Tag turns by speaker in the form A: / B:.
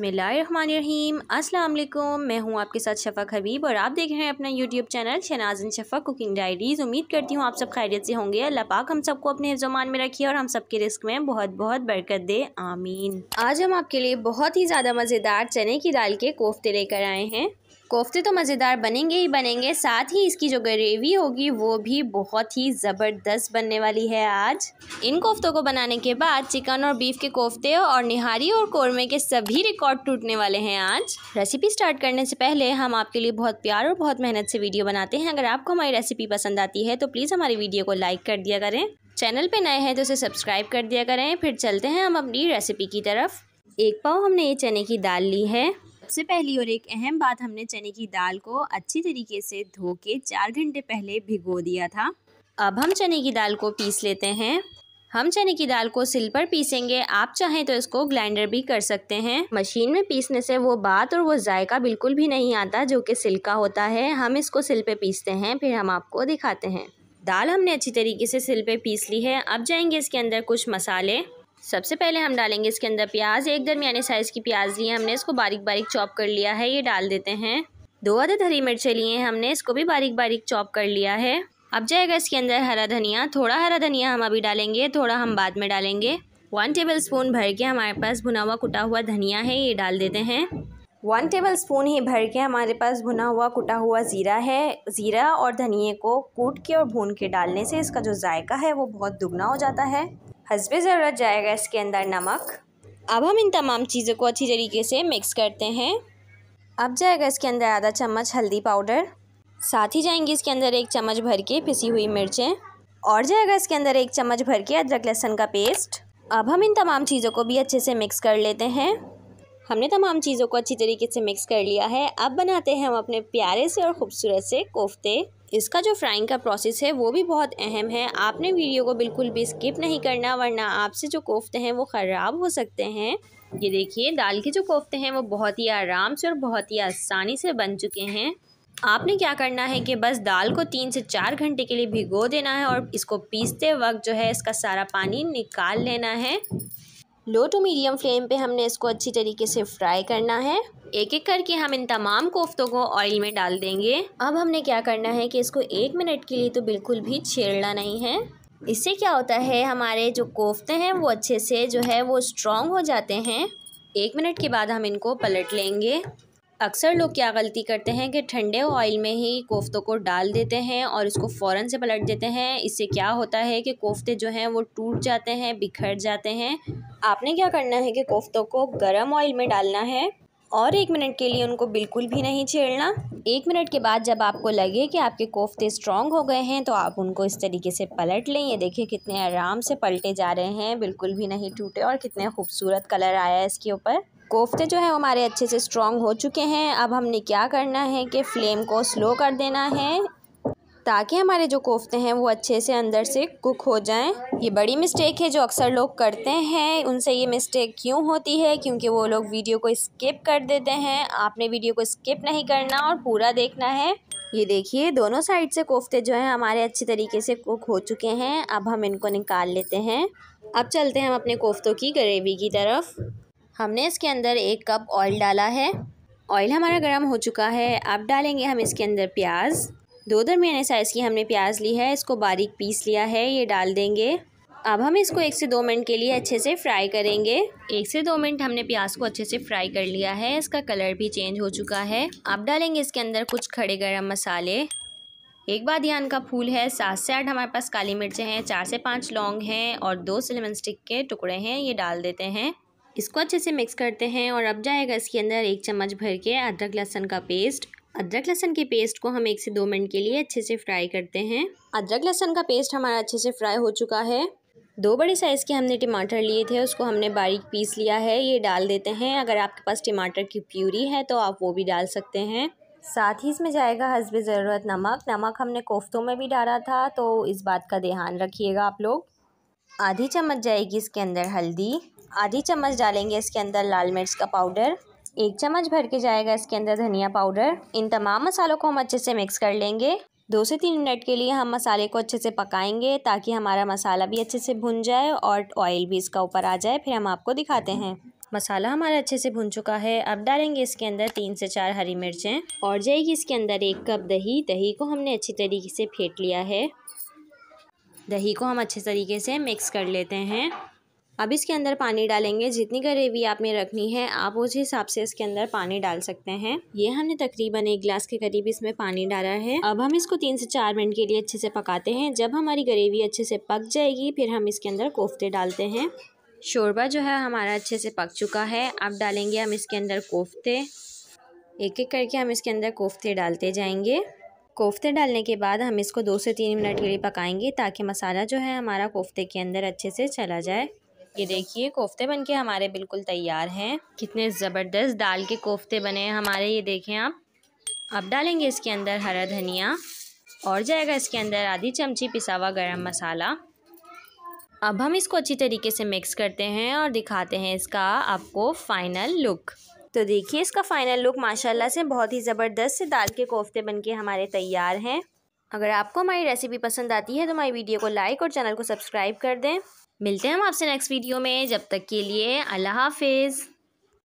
A: बिसमीम अस्सलाम मैं हूं आपके साथ शफा हबीब और आप देख रहे हैं अपना यूट्यूब चैनल शनाजन शफा कुकिंग डायरीज़ उम्मीद करती हूं आप सब खैरियत से होंगे अल्लाह पाक हम सबको अपने हिफ्जमान में रखिए और हम सबके रिस्क में बहुत बहुत बरकत दे आमीन आज हम आपके लिए बहुत ही ज़्यादा मज़ेदार चने की दाल के कोफ्ते लेकर आए हैं कोफ्ते तो मज़ेदार बनेंगे ही बनेंगे साथ ही इसकी जो ग्रेवी होगी वो भी बहुत ही ज़बरदस्त बनने वाली है आज इन कोफ्तों को बनाने के बाद चिकन और बीफ के कोफ्ते और निहारी और कोरमे के सभी रिकॉर्ड टूटने वाले हैं आज रेसिपी स्टार्ट करने से पहले हम आपके लिए बहुत प्यार और बहुत मेहनत से वीडियो बनाते हैं अगर आपको हमारी रेसिपी पसंद आती है तो प्लीज़ हमारी वीडियो को लाइक कर दिया करें चैनल पर नए हैं तो उसे सब्सक्राइब कर दिया करें फिर चलते हैं हम अपनी रेसिपी की तरफ एक पाव हमने ये चने की दाल ली है सबसे पहली और एक अहम बात हमने चने की दाल को अच्छी तरीके से धो के चार घंटे पहले भिगो दिया था अब हम चने की दाल को पीस लेते हैं हम चने की दाल को सिल पर पीसेंगे आप चाहें तो इसको ग्लाइंडर भी कर सकते हैं मशीन में पीसने से वो बात और वो जायका बिल्कुल भी नहीं आता जो कि सिल का होता है हम इसको सिल पे पीसते हैं फिर हम आपको दिखाते हैं दाल हमने अच्छी तरीके से सिल पे पीस ली है अब जाएंगे इसके अंदर कुछ मसाले सबसे पहले हम डालेंगे इसके अंदर प्याज एक दरमियाने साइज़ की प्याज ली है हमने इसको बारीक बारीक चॉप कर लिया है ये डाल देते हैं दो अदद हरी मिर्चें लिए हैं हमने इसको भी बारीक बारीक चॉप कर लिया है अब जाएगा इसके अंदर हरा धनिया थोड़ा हरा धनिया हम अभी डालेंगे थोड़ा हम बाद में डालेंगे वन टेबल स्पून भर के हमारे पास भुना हुआ कुटा हुआ धनिया है ये डाल देते हैं वन टेबल स्पून ही भर के हमारे पास भुना हुआ कुटा हुआ ज़ीरा है ज़ीरा और धनिए को कूट के और भून के डालने से इसका जो जायका है वो बहुत दुगना हो जाता है हसब ज़रूरत जाएगा इसके अंदर नमक अब हम इन तमाम चीज़ों को अच्छी तरीके से मिक्स करते हैं अब जाएगा इसके अंदर आधा चम्मच हल्दी पाउडर साथ ही जाएंगी इसके अंदर एक चम्मच भर के पिसी हुई मिर्चें और जाएगा इसके अंदर एक चम्मच भर के अदरक लहसुन का पेस्ट अब हम इन तमाम चीज़ों को भी अच्छे से मिक्स कर लेते हैं हमने तमाम चीज़ों को अच्छी तरीके से मिक्स कर लिया है अब बनाते हैं हम अपने प्यारे से और ख़ूबसूरत से कोफ्ते इसका जो फ्राइंग का प्रोसेस है वो भी बहुत अहम है आपने वीडियो को बिल्कुल भी स्किप नहीं करना वरना आपसे जो कोफ्ते हैं वो ख़राब हो सकते हैं ये देखिए दाल के जो कोफ्ते हैं वो बहुत ही आराम से और बहुत ही आसानी से बन चुके हैं आपने क्या करना है कि बस दाल को तीन से चार घंटे के लिए भिगो देना है और इसको पीसते वक्त जो है इसका सारा पानी निकाल लेना है लो टू मीडियम फ्लेम पे हमने इसको अच्छी तरीके से फ्राई करना है एक एक करके हम इन तमाम कोफ्तों को ऑयल में डाल देंगे अब हमने क्या करना है कि इसको एक मिनट के लिए तो बिल्कुल भी छेड़ना नहीं है इससे क्या होता है हमारे जो कोफ्ते हैं वो अच्छे से जो है वो स्ट्रॉन्ग हो जाते हैं एक मिनट के बाद हम इनको पलट लेंगे अक्सर लोग क्या गलती करते हैं कि ठंडे ऑयल में ही कोफ्तों को डाल देते हैं और इसको फ़ौर से पलट देते हैं इससे क्या होता है कि कोफ्ते जो हैं वो टूट जाते हैं बिखर जाते हैं आपने क्या करना है कि कोफ्तों को गर्म ऑयल में डालना है और एक मिनट के लिए उनको बिल्कुल भी नहीं छेड़ना एक मिनट के बाद जब आपको लगे कि आपके कोफ्ते स्ट्रॉन्ग हो गए हैं तो आप उनको इस तरीके से पलट लें ये देखिए कितने आराम से पलटे जा रहे हैं बिल्कुल भी नहीं टूटे और कितने खूबसूरत कलर आया है इसके ऊपर कोफ्ते जो है हमारे अच्छे से स्ट्रॉन्ग हो चुके हैं अब हमने क्या करना है कि फ़्लेम को स्लो कर देना है ताकि हमारे जो कोफ्ते हैं वो अच्छे से अंदर से कुक हो जाएं ये बड़ी मिस्टेक है जो अक्सर लोग करते हैं उनसे ये मिस्टेक क्यों होती है क्योंकि वो लोग वीडियो को स्किप कर देते हैं आपने वीडियो को स्किप नहीं करना और पूरा देखना है ये देखिए दोनों साइड से कोफ्ते जो हैं हमारे अच्छे तरीके से कुक हो चुके हैं अब हम इनको निकाल लेते हैं अब चलते हैं हम अपने कोफ्तों की ग्रेवी की तरफ हमने इसके अंदर एक कप ऑयल डाला है ऑयल हमारा गर्म हो चुका है अब डालेंगे हम इसके अंदर प्याज दो दरमियाने साइज़ की हमने प्याज ली है इसको बारीक पीस लिया है ये डाल देंगे अब हम इसको एक से दो मिनट के लिए अच्छे से फ्राई करेंगे एक से दो मिनट हमने प्याज को अच्छे से फ्राई कर लिया है इसका कलर भी चेंज हो चुका है अब डालेंगे इसके अंदर कुछ खड़े गरम मसाले एक ध्यान का फूल है सात से आठ हमारे पास काली मिर्चें हैं चार से पाँच लौंग हैं और दो सिलेमन स्टिक के टुकड़े हैं ये डाल देते हैं इसको अच्छे से मिक्स करते हैं और अब जाएगा इसके अंदर एक चम्मच भर के अदरक लहसुन का पेस्ट अदरक लहसन के पेस्ट को हम एक से दो मिनट के लिए अच्छे से फ्राई करते हैं अदरक लहसन का पेस्ट हमारा अच्छे से फ्राई हो चुका है दो बड़े साइज़ के हमने टमाटर लिए थे उसको हमने बारीक पीस लिया है ये डाल देते हैं अगर आपके पास टमाटर की प्यूरी है तो आप वो भी डाल सकते हैं साथ ही इसमें जाएगा हसब ज़रूरत नमक नमक हमने कोफ्तों में भी डाला था तो इस बात का ध्यान रखिएगा आप लोग आधी चम्मच जाएगी इसके अंदर हल्दी आधी चम्मच डालेंगे इसके अंदर लाल मिर्च का पाउडर एक चम्मच भर के जाएगा इसके अंदर धनिया पाउडर इन तमाम मसालों को हम अच्छे से मिक्स कर लेंगे दो से तीन मिनट के लिए हम मसाले को अच्छे से पकाएंगे ताकि हमारा मसाला भी अच्छे से भुन जाए और ऑयल भी इसका ऊपर आ जाए फिर हम आपको दिखाते हैं मसाला हमारा अच्छे से भुन चुका है अब डालेंगे इसके अंदर तीन से चार हरी मिर्चें और जाएगी इसके अंदर एक कप दही दही को हमने अच्छी तरीके से फेंट लिया है दही को हम अच्छे तरीके से मिक्स कर लेते हैं अब इसके अंदर पानी डालेंगे जितनी ग्रेवी आपने रखनी है आप उस हिसाब से इसके अंदर पानी डाल सकते हैं ये हमने तकरीबन एक ग्लास के करीब इसमें पानी डाला है अब हम इसको तीन से चार मिनट के लिए अच्छे से पकाते हैं जब हमारी ग्रेवी अच्छे से पक जाएगी फिर हम इसके अंदर कोफ्ते डालते हैं शोरबा जो है हमारा अच्छे से पक चुका है अब डालेंगे हम इसके अंदर कोफ्ते एक एक करके हम इसके अंदर कोफ्ते डालते जाएंगे कोफ्ते डालने के बाद हम इसको दो से तीन मिनट के लिए पकाएंगे ताकि मसाला जो है हमारा कोफ्ते के अंदर अच्छे से चला जाए ये देखिए कोफ्ते बन के हमारे बिल्कुल तैयार हैं कितने ज़बरदस्त दाल के कोफ्ते बने हैं हमारे ये देखें आप अब डालेंगे इसके अंदर हरा धनिया और जाएगा इसके अंदर आधी चमची पिसावा गरम मसाला अब हम इसको अच्छी तरीके से मिक्स करते हैं और दिखाते हैं इसका आपको फाइनल लुक तो देखिए इसका फाइनल लुक माशाल्लाह से बहुत ही ज़बरदस्त से दाल के कोफ्ते बनके हमारे तैयार हैं अगर आपको हमारी रेसिपी पसंद आती है तो हमारी वीडियो को लाइक और चैनल को सब्सक्राइब कर दें मिलते हैं हम आपसे नेक्स्ट वीडियो में जब तक के लिए अल्लाह हाफिज़